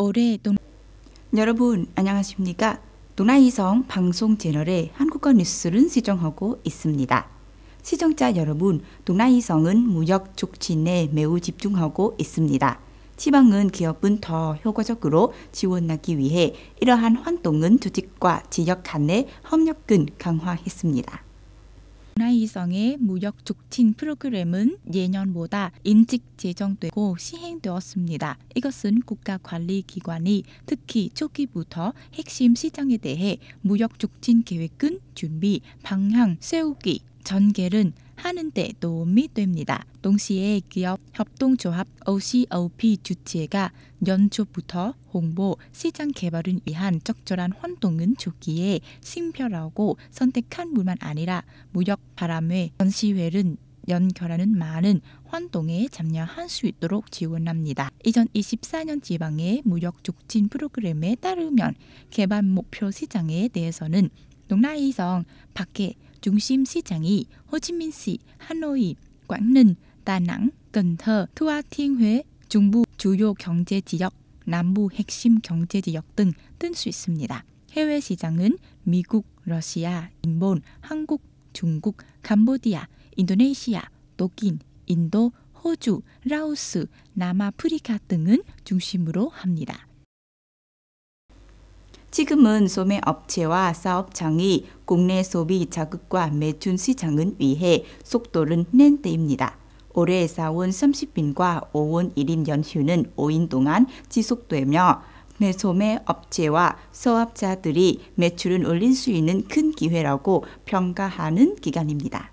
올해 논... 여러분 안녕하십니까? 논아이성 방송 채널의 한국어 뉴스를 시청하고 있습니다. 시청자 여러분, 동아이성은 무역 촉진에 매우 집중하고 있습니다. 지방은 기업은 더 효과적으로 지원하기 위해 이러한 활동은 조직과 지역 간의 협력은 강화했습니다. 문화이성의 무역 촉진 프로그램은 예년보다 인직 제정되고 시행되었습니다. 이것은 국가관리기관이 특히 초기부터 핵심 시장에 대해 무역 촉진 계획은 준비, 방향, 세우기, 전개는 하는데 도움이 됩니다. 동시에 기업 협동조합 OCOP 주체가 연초부터 홍보, 시장 개발을 위한 적절한 활동은 좋기에 심표라고 선택한 뿐만 아니라 무역 바람회 전시회는 연결하는 많은 활동에 참여할 수 있도록 지원합니다. 2024년 지방의 무역 촉진 프로그램에 따르면 개발 목표 시장에 대해서는 동라이성 밖에 중심 시장이 호치민시, 하노이, 광릉, 다낭, c ầ 투아 h 회 중부 주요 경제 지역, 남부 핵심 경제 지역 등 뜬 수 있습니다. 해외 시장은 미국, 러시아, 일본, 한국, 중국, 캄보디아, 인도네시아, 독일, 인도, 호주, 라오스, 남아프리카 등은 중심으로 합니다. 지금은 소매 업체와 사업장이 국내 소비 자극과 매춘 시장은 위해 속도를 낸 때입니다. 올해 4월 30일과 5월 1일 연휴는 5인 동안 지속되며 매소매 업체와 사업자들이 매출을 올릴 수 있는 큰 기회라고 평가하는 기간입니다.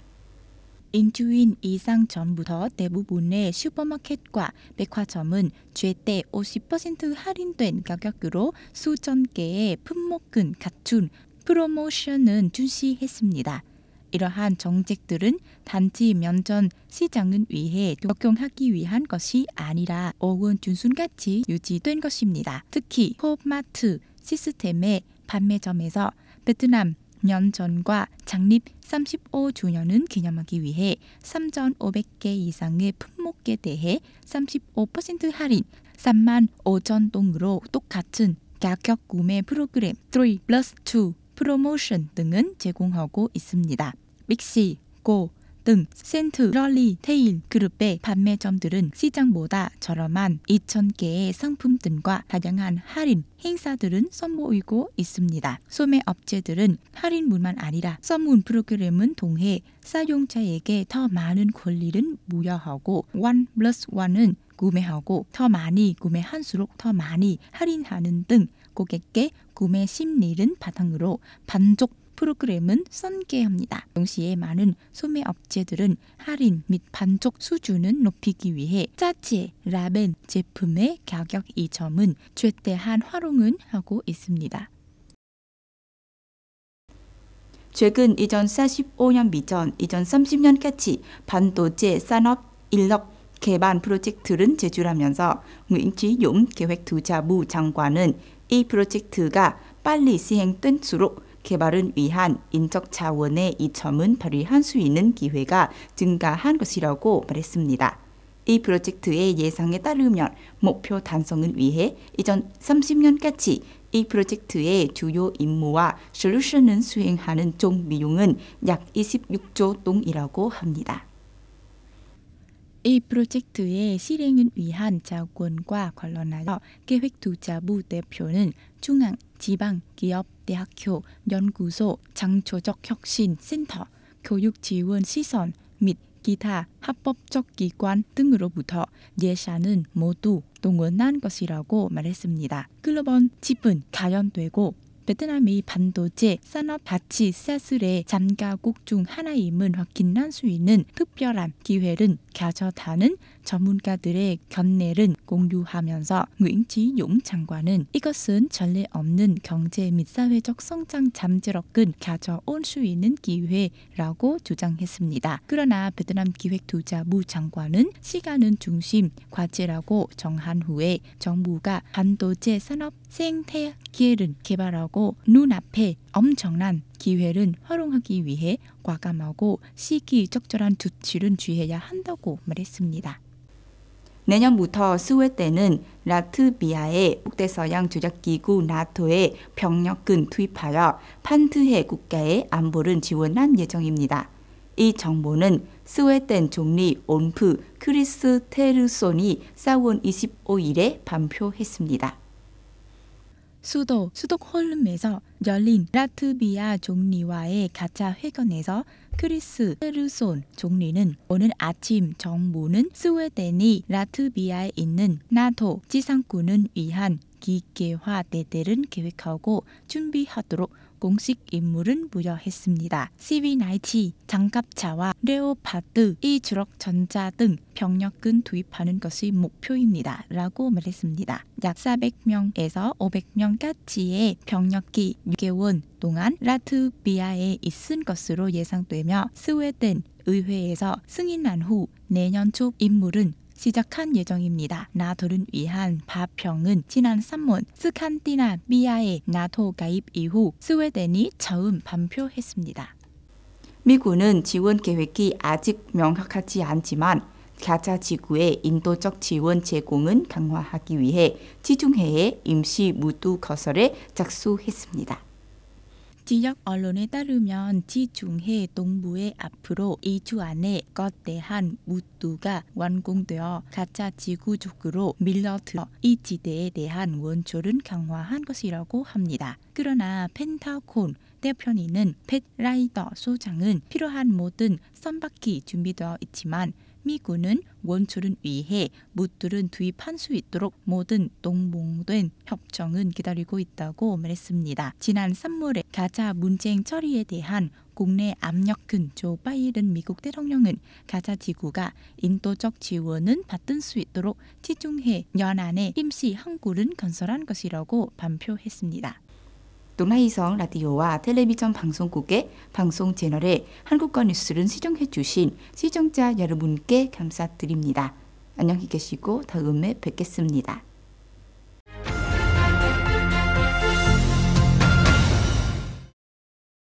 인투인 이상 전부터 대부분의 슈퍼마켓과 백화점은 죄대50% 할인된 가격으로 수천 개의 품목은 갖춘 프로모션은 출시했습니다. 이러한 정책들은 단지 면전 시장을 위해 적용하기 위한 것이 아니라 5원 준순같이 유지된 것입니다. 특히 홉마트 시스템의 판매점에서 베트남 년 전과 창립 35주년을 기념하기 위해 3,500개 이상의 품목에 대해 35% 할인 3만 5천 동으로 똑같은 가격 구매 프로그램 3 플러스 2 프로모션 등은 제공하고 있습니다. 믹시, 고, 등 센트럴리 테일 그룹의 판매점들은 시장보다 저렴한 2,000개의 상품 등과 다양한 할인 행사들은 선보이고 있습니다. 소매 업체들은 할인물만 아니라 선물 프로그램은 동해 사용자에게 더 많은 권리를 무여하고 원 플러스 원은 구매하고 더 많이 구매할수록 더 많이 할인하는 등 고객께 구매 심리를 바탕으로 반족 프로그램은 선계 합니다. 동시에 많은 소매 업체들은 할인 및 반쪽 수준을 높이기 위해 짜치 라벤 제품의 가격 이점은 최대한 활용은 하고 있습니다. 최근 2045년 미전 2030년까지 반도체 산업 인력 개발 프로젝트를 제출하면서 n g u 계획투자부 장관은 이 프로젝트가 빨리 시행될수록 개발을 위한 인적 자원의 이첨은 발휘할 수 있는 기회가 증가한 것이라고 말했습니다. 이 프로젝트의 예상에 따르면 목표 달성을 위해 2030년까지 이 프로젝트의 주요 임무와 솔루션을 수행하는 총 비용은 약 26조 동이라고 합니다. 이 프로젝트의 실행을 위한 자원과 관련하여 계획투자부 대표는 중앙 지방 기업 대학교 연구소 장초적 혁신 센터 교육 지원 시설 및 기타 합법적 기관 등으로부터 예산은 모두 동원한 것이라고 말했습니다. 글로벌 집은 가연되고 베트남의 반도체 산업 가치 사슬의 잠가국중하나임은 확인한 수위는 특별한 기회를 가져다는 전문가들의 견해를 공유하면서 윙치용 장관은 이것은 전례 없는 경제 및 사회적 성장 잠재력은 가져올 수 있는 기회라고 주장했습니다. 그러나 베트남 기획투자부 장관은 시간은 중심 과제라고 정한 후에 정부가 반도체 산업 생태 계를 개발하고 하고 눈앞에 엄청난 기회를 활용하기 위해 과감하고 시기적절한 조치를 취해야 한다고 말했습니다. 내년부터 스웨덴은 라트비아의 북대서양 조약기구 나토에 병력근 투입하여 판트해 국가의 안보를 지원한 예정입니다. 이 정보는 스웨덴 총리 온프 크리스 테르손이 4월 25일에 발표했습니다. 수도 수독홀름에서 열린 라트비아 총리와의 가차 회견에서 크리스 페르손 총리는 오늘 아침 정부는 스웨덴이 라트비아에 있는 나토 지상군을 위한 기계화 대대를 계획하고 준비하도록 공식 인물은 무효했습니다. CV-90, 장갑차와 레오파드, 이 주력 전자 등 병력은 도입하는 것이 목표입니다. 라고 말했습니다. 약 400명에서 500명까지의 병력이 6개월 동안 라트비아에 있은 것으로 예상되며 스웨덴 의회에서 승인한 후 내년 초 임무는 시작한 예정입니다. 나토를 위한 파평은 지난 3월 스칸디나미아의 나토 가입 이후 스웨덴이 처음 반표했습니다. 미군은 지원 계획이 아직 명확하지 않지만 가자 지구의 인도적 지원 제공은 강화하기 위해 지중해에 임시 무도 거설에 착수했습니다. 지역 언론에 따르면 지중해 동부의 앞으로 2주 안에 거대한 무뚜가 완공되어 가짜 지구 쪽으로 밀려들어 이 지대에 대한 원초를 강화한 것이라고 합니다. 그러나 펜타곤 대표인은 펫 라이더 소장은 필요한 모든 선박이 준비되어 있지만 미군은 원출은 위해 무들은 투입할 수 있도록 모든 동봉된 협정은 기다리고 있다고 말했습니다. 지난 3월에 가자 문쟁 처리에 대한 국내 압력은 조 바이든 미국 대통령은 가자 지구가 인도적 지원은 받을 수 있도록 지중해 연안에 임시 항구를 건설한 것이라고 반표했습니다. 논라이성 라디오와 텔레비전 방송국의 방송 채널에 한국어 뉴스를 시청해 주신 시청자 여러분께 감사드립니다. 안녕히 계시고 다음에 뵙겠습니다.